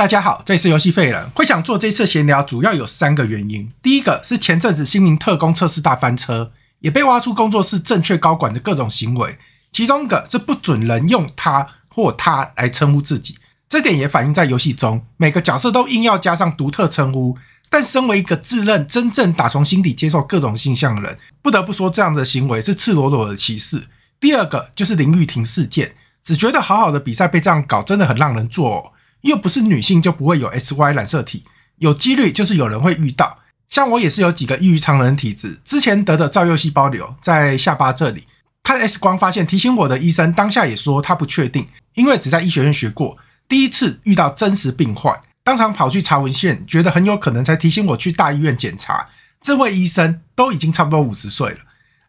大家好，这次游戏废人。会想做这次闲聊，主要有三个原因。第一个是前阵子《新民特工》测试大翻车，也被挖出工作室正确高管的各种行为，其中一个是不准人用他或他来称呼自己。这点也反映在游戏中，每个角色都硬要加上独特称呼。但身为一个自认真正打从心底接受各种性向的人，不得不说这样的行为是赤裸裸的歧视。第二个就是林玉婷事件，只觉得好好的比赛被这样搞，真的很让人作呕。又不是女性就不会有 s Y 染色体，有几率就是有人会遇到。像我也是有几个异于常人体质，之前得的造右细胞瘤在下巴这里，看 X 光发现，提醒我的医生当下也说他不确定，因为只在医学院学过，第一次遇到真实病患，当场跑去查文献，觉得很有可能才提醒我去大医院检查。这位医生都已经差不多五十岁了。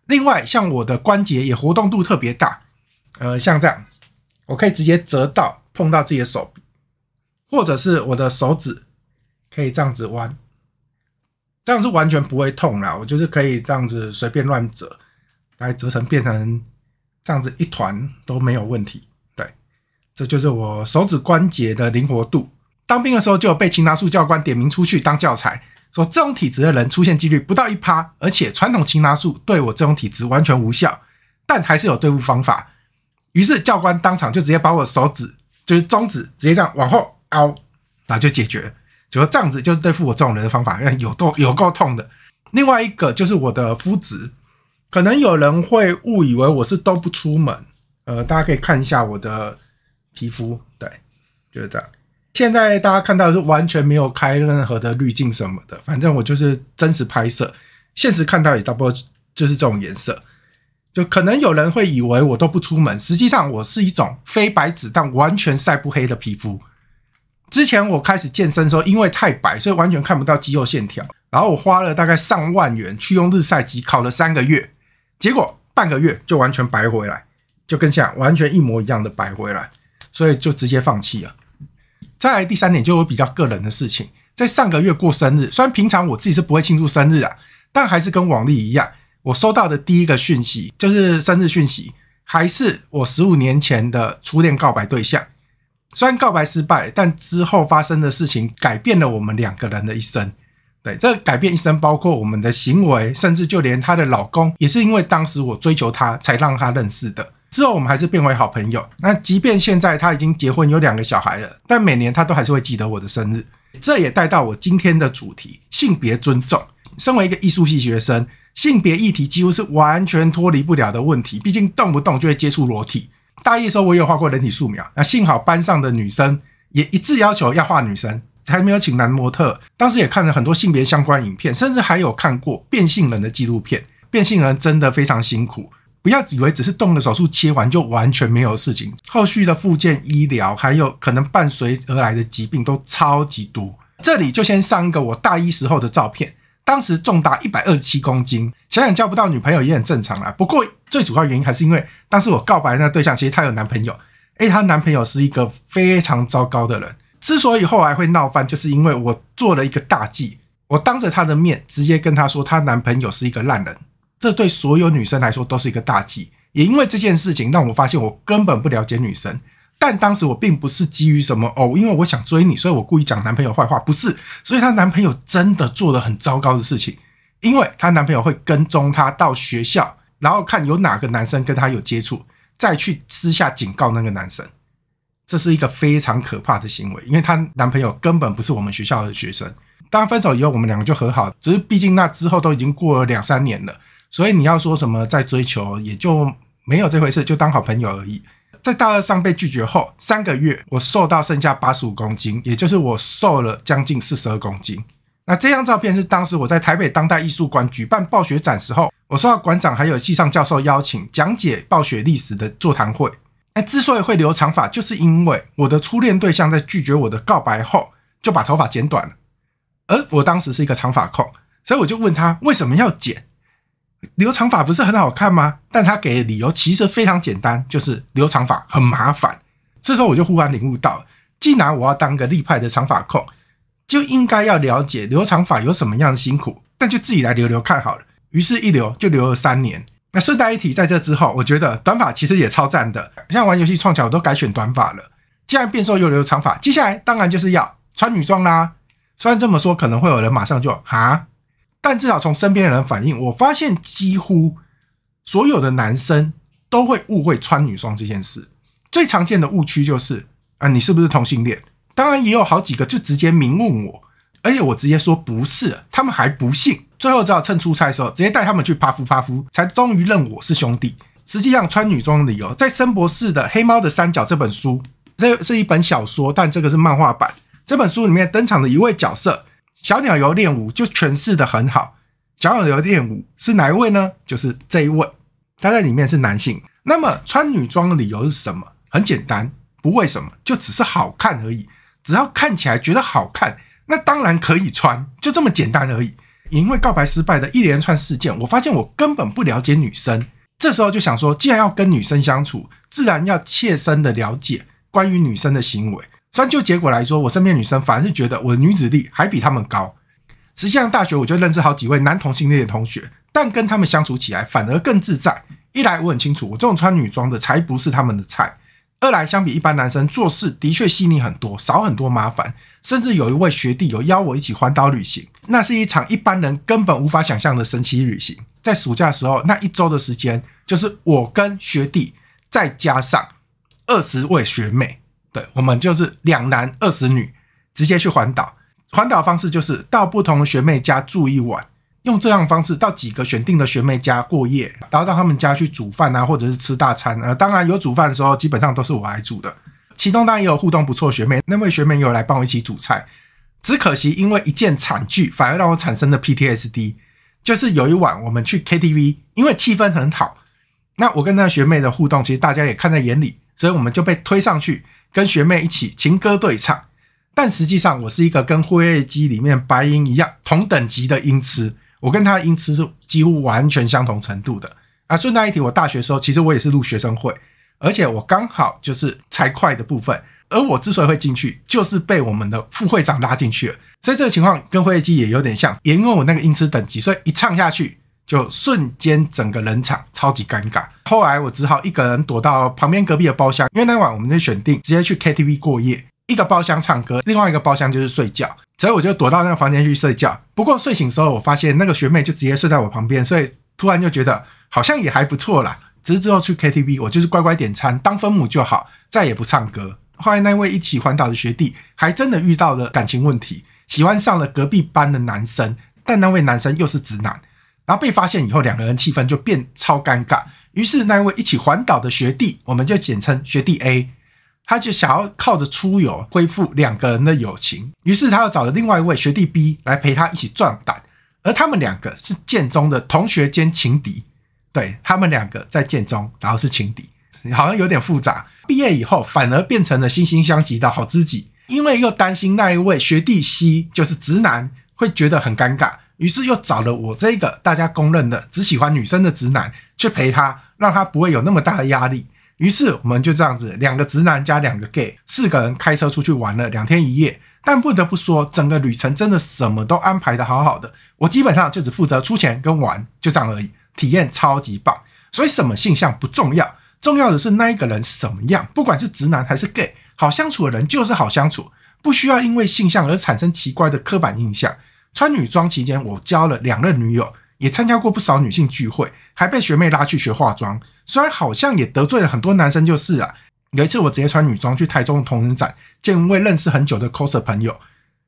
另外像我的关节也活动度特别大，呃，像这样，我可以直接折到碰到自己的手臂。或者是我的手指可以这样子弯，这样是完全不会痛啦。我就是可以这样子随便乱折，来折成变成这样子一团都没有问题。对，这就是我手指关节的灵活度。当兵的时候就被擒拿术教官点名出去当教材，说这种体质的人出现几率不到一趴，而且传统擒拿术对我这种体质完全无效，但还是有对付方法。于是教官当场就直接把我手指，就是中指，直接这样往后。凹，那就解决，就说这样子，就是对付我这种人的方法，让有痛有够痛的。另外一个就是我的肤质，可能有人会误以为我是都不出门，呃，大家可以看一下我的皮肤，对，就是这样。现在大家看到是完全没有开任何的滤镜什么的，反正我就是真实拍摄，现实看到也差不多就是这种颜色。就可能有人会以为我都不出门，实际上我是一种非白紫，但完全晒不黑的皮肤。之前我开始健身的时候，因为太白，所以完全看不到肌肉线条。然后我花了大概上万元去用日晒机烤了三个月，结果半个月就完全白回来，就跟在完全一模一样的白回来，所以就直接放弃了。再来第三点，就比较个人的事情，在上个月过生日，虽然平常我自己是不会庆祝生日啊，但还是跟往例一样，我收到的第一个讯息就是生日讯息，还是我十五年前的初恋告白对象。虽然告白失败，但之后发生的事情改变了我们两个人的一生。对，这改变一生包括我们的行为，甚至就连她的老公也是因为当时我追求她，才让她认识的。之后我们还是变为好朋友。那即便现在她已经结婚有两个小孩了，但每年她都还是会记得我的生日。这也带到我今天的主题：性别尊重。身为一个艺术系学生，性别议题几乎是完全脱离不了的问题。毕竟动不动就会接触裸体。大一的时候，我也有画过人体素描。那幸好班上的女生也一致要求要画女生，还没有请男模特。当时也看了很多性别相关影片，甚至还有看过变性人的纪录片。变性人真的非常辛苦，不要以为只是动了手术切完就完全没有事情，后续的附健、医疗还有可能伴随而来的疾病都超级多。这里就先上一个我大一时候的照片，当时重达一百二十七公斤，想想交不到女朋友也很正常啦。不过，最主要原因还是因为当时我告白那对象，其实她有男朋友，哎，她男朋友是一个非常糟糕的人。之所以后来会闹翻，就是因为我做了一个大忌，我当着她的面直接跟她说她男朋友是一个烂人，这对所有女生来说都是一个大忌。也因为这件事情，让我发现我根本不了解女生。但当时我并不是基于什么哦，因为我想追你，所以我故意讲男朋友坏话，不是。所以她男朋友真的做了很糟糕的事情，因为她男朋友会跟踪她到学校。然后看有哪个男生跟她有接触，再去私下警告那个男生，这是一个非常可怕的行为，因为她男朋友根本不是我们学校的学生。当分手以后，我们两个就和好，只是毕竟那之后都已经过了两三年了，所以你要说什么在追求，也就没有这回事，就当好朋友而已。在大二上被拒绝后，三个月我瘦到剩下八十五公斤，也就是我瘦了将近四十二公斤。那这张照片是当时我在台北当代艺术馆举办暴雪展时候。我收到馆长还有系上教授邀请讲解暴雪历史的座谈会。那之所以会留长发，就是因为我的初恋对象在拒绝我的告白后就把头发剪短了，而我当时是一个长发控，所以我就问他为什么要剪？留长发不是很好看吗？但他给的理由其实非常简单，就是留长发很麻烦。这时候我就忽然领悟到，既然我要当个立派的长发控，就应该要了解留长发有什么样的辛苦，那就自己来留留看好了。于是，一留就留了三年。那顺带一提，在这之后，我觉得短发其实也超赞的。像玩游戏创巧都改选短发了，既然变瘦又留长发，接下来当然就是要穿女装啦。虽然这么说，可能会有人马上就哈，但至少从身边的人反应，我发现几乎所有的男生都会误会穿女装这件事。最常见的误区就是啊，你是不是同性恋？当然也有好几个就直接明问我，而且我直接说不是，他们还不信。最后只好趁出差的时候直接带他们去帕夫帕夫，才终于认我是兄弟。实际上穿女装的理由，在森博士的《黑猫的三角》这本书，这是一本小说，但这个是漫画版。这本书里面登场的一位角色，小鸟游练舞就诠释的很好。小鸟游练舞是哪一位呢？就是这一位，他在里面是男性。那么穿女装的理由是什么？很简单，不为什么，就只是好看而已。只要看起来觉得好看，那当然可以穿，就这么简单而已。因为告白失败的一连串事件，我发现我根本不了解女生。这时候就想说，既然要跟女生相处，自然要切身的了解关于女生的行为。虽然就结果来说，我身边女生反而是觉得我的女子力还比他们高。实际上，大学我就认识好几位男同性恋的同学，但跟他们相处起来反而更自在。一来我很清楚，我这种穿女装的才不是他们的菜；二来相比一般男生，做事的确细腻很多，少很多麻烦。甚至有一位学弟有邀我一起环岛旅行，那是一场一般人根本无法想象的神奇旅行。在暑假的时候，那一周的时间，就是我跟学弟，再加上二十位学妹，对，我们就是两男二十女，直接去环岛。环岛方式就是到不同的学妹家住一晚，用这样的方式到几个选定的学妹家过夜，然后到他们家去煮饭啊，或者是吃大餐。呃，当然有煮饭的时候，基本上都是我来煮的。其中当然也有互动不错学妹，那位学妹有来帮我一起煮菜，只可惜因为一件惨剧，反而让我产生了 PTSD。就是有一晚我们去 KTV，因为气氛很好，那我跟那学妹的互动，其实大家也看在眼里，所以我们就被推上去跟学妹一起情歌对唱。但实际上我是一个跟《灰夜机里面白银一样同等级的音痴，我跟她音痴是几乎完全相同程度的。啊，顺带一提，我大学时候其实我也是入学生会。而且我刚好就是才快的部分，而我之所以会进去，就是被我们的副会长拉进去了。所以这个情况跟会议也有点像，也因为我那个音痴等级，所以一唱下去就瞬间整个冷场，超级尴尬。后来我只好一个人躲到旁边隔壁的包厢，因为那晚我们就选定直接去 KTV 过夜，一个包厢唱歌，另外一个包厢就是睡觉。所以我就躲到那个房间去睡觉。不过睡醒之后，我发现那个学妹就直接睡在我旁边，所以突然就觉得好像也还不错啦。只是之后去 KTV，我就是乖乖点餐当分母就好，再也不唱歌。后来那位一起环岛的学弟，还真的遇到了感情问题，喜欢上了隔壁班的男生，但那位男生又是直男。然后被发现以后，两个人气氛就变超尴尬。于是那位一起环岛的学弟，我们就简称学弟 A，他就想要靠着出游恢复两个人的友情，于是他又找了另外一位学弟 B 来陪他一起壮胆，而他们两个是剑中的同学兼情敌。对他们两个在剑中，然后是情敌，好像有点复杂。毕业以后反而变成了惺惺相惜的好知己，因为又担心那一位学弟 C 就是直男会觉得很尴尬，于是又找了我这个大家公认的只喜欢女生的直男去陪他，让他不会有那么大的压力。于是我们就这样子，两个直男加两个 gay，四个人开车出去玩了两天一夜。但不得不说，整个旅程真的什么都安排的好好的，我基本上就只负责出钱跟玩，就这样而已。体验超级棒，所以什么性向不重要，重要的是那一个人什么样。不管是直男还是 gay，好相处的人就是好相处，不需要因为性向而产生奇怪的刻板印象。穿女装期间，我交了两任女友，也参加过不少女性聚会，还被学妹拉去学化妆。虽然好像也得罪了很多男生，就是啊。有一次我直接穿女装去台中同人展，见位认识很久的 coser 朋友。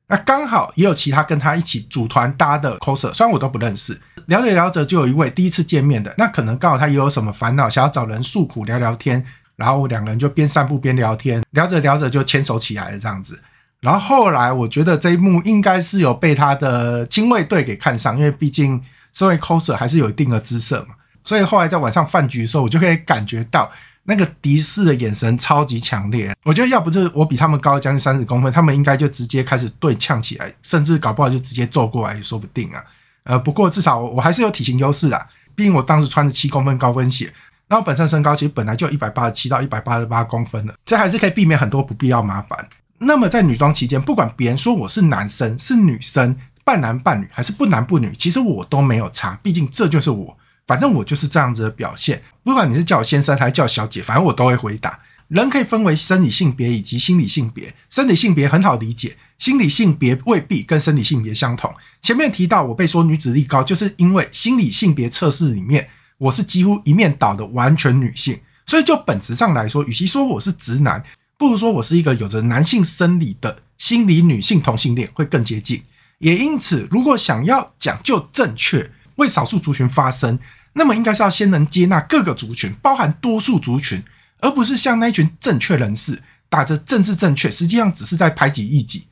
那刚好也有其他跟他一起组团搭的 coser，虽然我都不认识，聊着聊着就有一位第一次见面的，那可能刚好他也有什么烦恼，想要找人诉苦聊聊天，然后两个人就边散步边聊天，聊着聊着就牵手起来了这样子。然后后来我觉得这一幕应该是有被他的精卫队给看上，因为毕竟身为 coser 还是有一定的姿色嘛，所以后来在晚上饭局的时候，我就可以感觉到。那个敌视的眼神超级强烈，我觉得要不是我比他们高将近三十公分，他们应该就直接开始对呛起来，甚至搞不好就直接揍过来也说不定啊。呃，不过至少我还是有体型优势的，毕竟我当时穿着七公分高跟鞋，然后本身身高其实本来就一百八十七到一百八十八公分了，这还是可以避免很多不必要麻烦。那么在女装期间，不管别人说我是男生、是女生、半男半女，还是不男不女，其实我都没有差，毕竟这就是我。反正我就是这样子的表现，不管你是叫我先生还是叫小姐，反正我都会回答。人可以分为生理性别以及心理性别，生理性别很好理解，心理性别未必跟生理性别相同。前面提到我被说女子力高，就是因为心理性别测试里面我是几乎一面倒的完全女性，所以就本质上来说，与其说我是直男，不如说我是一个有着男性生理的心理女性同性恋会更接近。也因此，如果想要讲究正确，为少数族群发声，那么应该是要先能接纳各个族群，包含多数族群，而不是像那群正确人士，打着政治正确，实际上只是在排挤异己，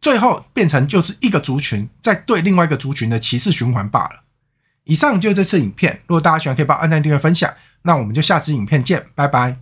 最后变成就是一个族群在对另外一个族群的歧视循环罢了。以上就是这次影片，如果大家喜欢，可以帮按赞、订阅、分享，那我们就下次影片见，拜拜。